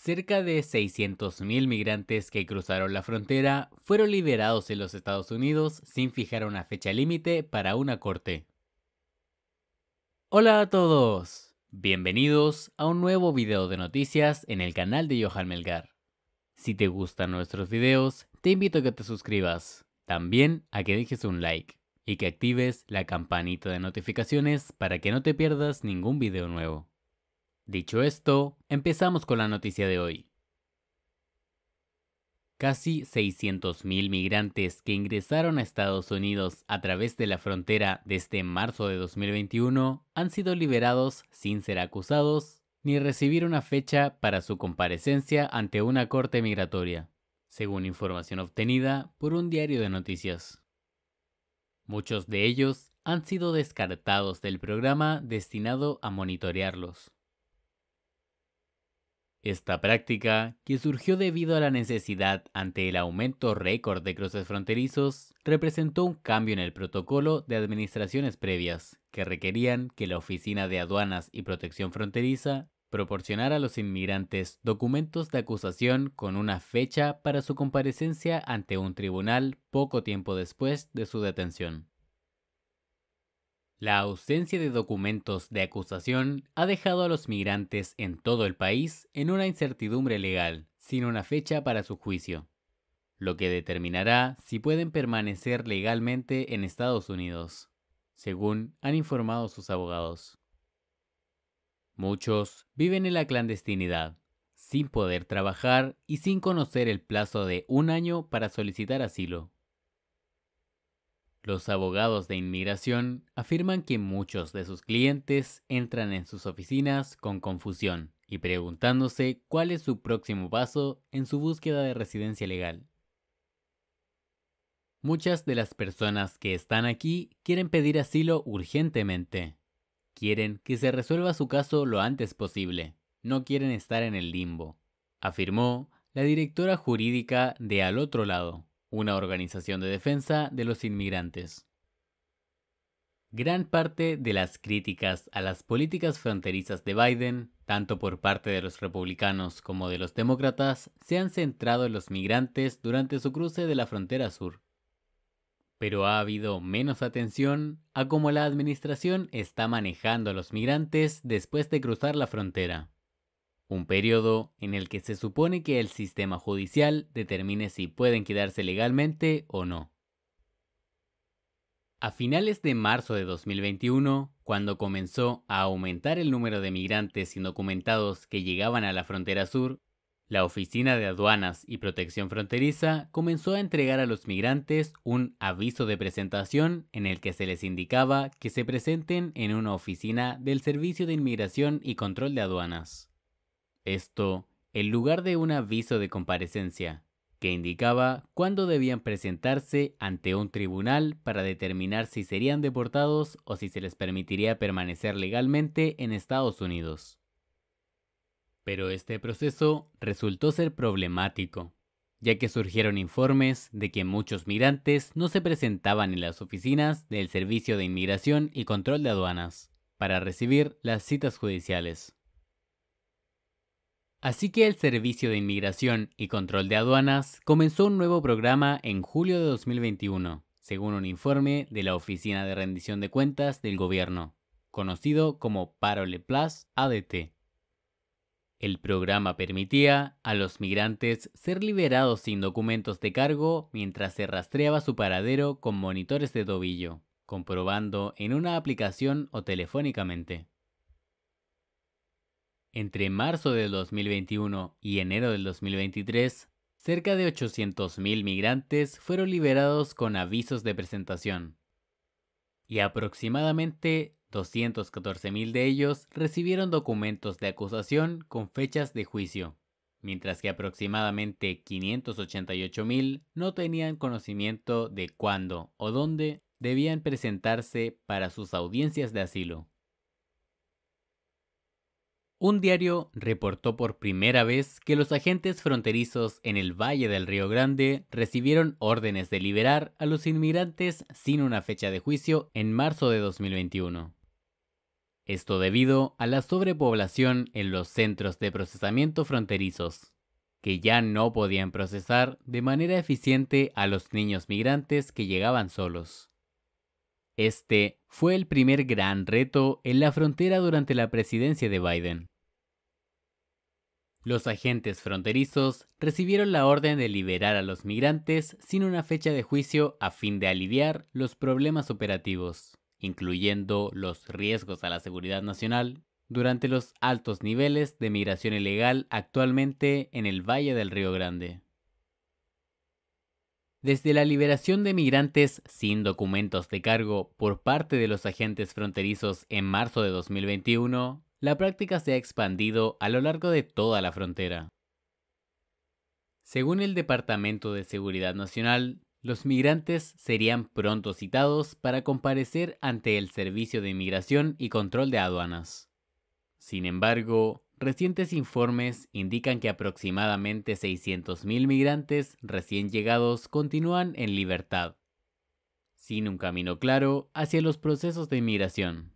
Cerca de 600.000 migrantes que cruzaron la frontera fueron liberados en los Estados Unidos sin fijar una fecha límite para una corte. Hola a todos, bienvenidos a un nuevo video de noticias en el canal de Johan Melgar. Si te gustan nuestros videos, te invito a que te suscribas, también a que dejes un like y que actives la campanita de notificaciones para que no te pierdas ningún video nuevo. Dicho esto, empezamos con la noticia de hoy. Casi 600.000 migrantes que ingresaron a Estados Unidos a través de la frontera desde marzo de 2021 han sido liberados sin ser acusados ni recibir una fecha para su comparecencia ante una corte migratoria, según información obtenida por un diario de noticias. Muchos de ellos han sido descartados del programa destinado a monitorearlos esta práctica, que surgió debido a la necesidad ante el aumento récord de cruces fronterizos, representó un cambio en el protocolo de administraciones previas, que requerían que la Oficina de Aduanas y Protección Fronteriza proporcionara a los inmigrantes documentos de acusación con una fecha para su comparecencia ante un tribunal poco tiempo después de su detención. La ausencia de documentos de acusación ha dejado a los migrantes en todo el país en una incertidumbre legal, sin una fecha para su juicio, lo que determinará si pueden permanecer legalmente en Estados Unidos, según han informado sus abogados. Muchos viven en la clandestinidad, sin poder trabajar y sin conocer el plazo de un año para solicitar asilo. Los abogados de inmigración afirman que muchos de sus clientes entran en sus oficinas con confusión y preguntándose cuál es su próximo paso en su búsqueda de residencia legal. Muchas de las personas que están aquí quieren pedir asilo urgentemente. Quieren que se resuelva su caso lo antes posible. No quieren estar en el limbo, afirmó la directora jurídica de Al otro lado una organización de defensa de los inmigrantes. Gran parte de las críticas a las políticas fronterizas de Biden, tanto por parte de los republicanos como de los demócratas, se han centrado en los migrantes durante su cruce de la frontera sur. Pero ha habido menos atención a cómo la administración está manejando a los migrantes después de cruzar la frontera un periodo en el que se supone que el sistema judicial determine si pueden quedarse legalmente o no. A finales de marzo de 2021, cuando comenzó a aumentar el número de migrantes indocumentados que llegaban a la frontera sur, la Oficina de Aduanas y Protección Fronteriza comenzó a entregar a los migrantes un aviso de presentación en el que se les indicaba que se presenten en una oficina del Servicio de Inmigración y Control de Aduanas. Esto en lugar de un aviso de comparecencia, que indicaba cuándo debían presentarse ante un tribunal para determinar si serían deportados o si se les permitiría permanecer legalmente en Estados Unidos. Pero este proceso resultó ser problemático, ya que surgieron informes de que muchos migrantes no se presentaban en las oficinas del Servicio de Inmigración y Control de Aduanas para recibir las citas judiciales. Así que el Servicio de Inmigración y Control de Aduanas comenzó un nuevo programa en julio de 2021, según un informe de la Oficina de Rendición de Cuentas del Gobierno, conocido como Parole Plus ADT. El programa permitía a los migrantes ser liberados sin documentos de cargo mientras se rastreaba su paradero con monitores de tobillo, comprobando en una aplicación o telefónicamente. Entre marzo del 2021 y enero del 2023, cerca de 800.000 migrantes fueron liberados con avisos de presentación. Y aproximadamente 214.000 de ellos recibieron documentos de acusación con fechas de juicio, mientras que aproximadamente 588.000 no tenían conocimiento de cuándo o dónde debían presentarse para sus audiencias de asilo. Un diario reportó por primera vez que los agentes fronterizos en el Valle del Río Grande recibieron órdenes de liberar a los inmigrantes sin una fecha de juicio en marzo de 2021. Esto debido a la sobrepoblación en los centros de procesamiento fronterizos, que ya no podían procesar de manera eficiente a los niños migrantes que llegaban solos. Este fue el primer gran reto en la frontera durante la presidencia de Biden. Los agentes fronterizos recibieron la orden de liberar a los migrantes sin una fecha de juicio a fin de aliviar los problemas operativos, incluyendo los riesgos a la seguridad nacional durante los altos niveles de migración ilegal actualmente en el Valle del Río Grande. Desde la liberación de migrantes sin documentos de cargo por parte de los agentes fronterizos en marzo de 2021, la práctica se ha expandido a lo largo de toda la frontera. Según el Departamento de Seguridad Nacional, los migrantes serían pronto citados para comparecer ante el Servicio de Inmigración y Control de Aduanas. Sin embargo, Recientes informes indican que aproximadamente 600.000 migrantes recién llegados continúan en libertad, sin un camino claro hacia los procesos de inmigración.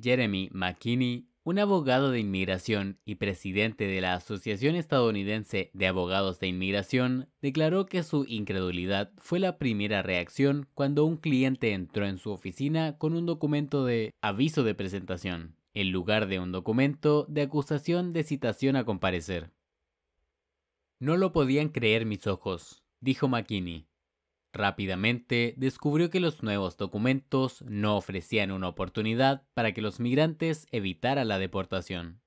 Jeremy McKinney, un abogado de inmigración y presidente de la Asociación Estadounidense de Abogados de Inmigración, declaró que su incredulidad fue la primera reacción cuando un cliente entró en su oficina con un documento de aviso de presentación en lugar de un documento de acusación de citación a comparecer. No lo podían creer mis ojos, dijo McKinney. Rápidamente descubrió que los nuevos documentos no ofrecían una oportunidad para que los migrantes evitaran la deportación.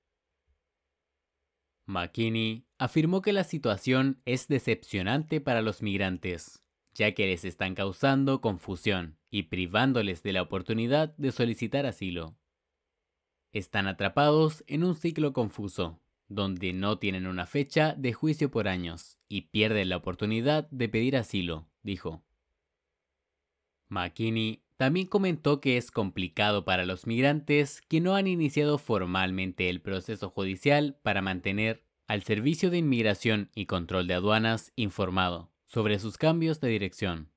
McKinney afirmó que la situación es decepcionante para los migrantes, ya que les están causando confusión y privándoles de la oportunidad de solicitar asilo. Están atrapados en un ciclo confuso, donde no tienen una fecha de juicio por años y pierden la oportunidad de pedir asilo, dijo. McKinney también comentó que es complicado para los migrantes que no han iniciado formalmente el proceso judicial para mantener al Servicio de Inmigración y Control de Aduanas informado sobre sus cambios de dirección,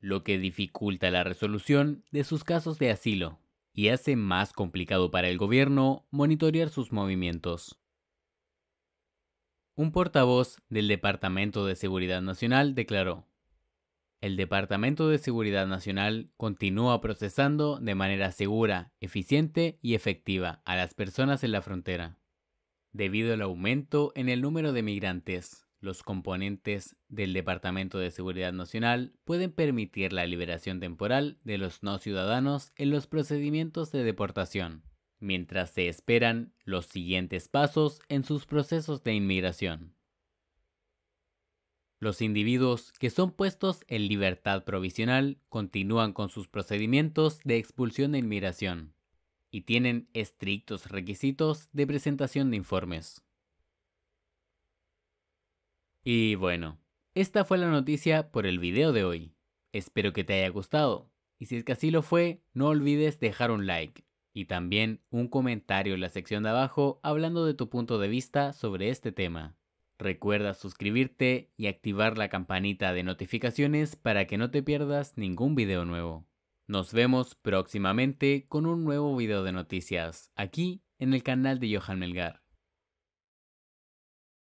lo que dificulta la resolución de sus casos de asilo y hace más complicado para el gobierno monitorear sus movimientos. Un portavoz del Departamento de Seguridad Nacional declaró, El Departamento de Seguridad Nacional continúa procesando de manera segura, eficiente y efectiva a las personas en la frontera, debido al aumento en el número de migrantes. Los componentes del Departamento de Seguridad Nacional pueden permitir la liberación temporal de los no ciudadanos en los procedimientos de deportación, mientras se esperan los siguientes pasos en sus procesos de inmigración. Los individuos que son puestos en libertad provisional continúan con sus procedimientos de expulsión de inmigración y tienen estrictos requisitos de presentación de informes. Y bueno, esta fue la noticia por el video de hoy. Espero que te haya gustado. Y si es que así lo fue, no olvides dejar un like y también un comentario en la sección de abajo hablando de tu punto de vista sobre este tema. Recuerda suscribirte y activar la campanita de notificaciones para que no te pierdas ningún video nuevo. Nos vemos próximamente con un nuevo video de noticias, aquí en el canal de Johan Melgar.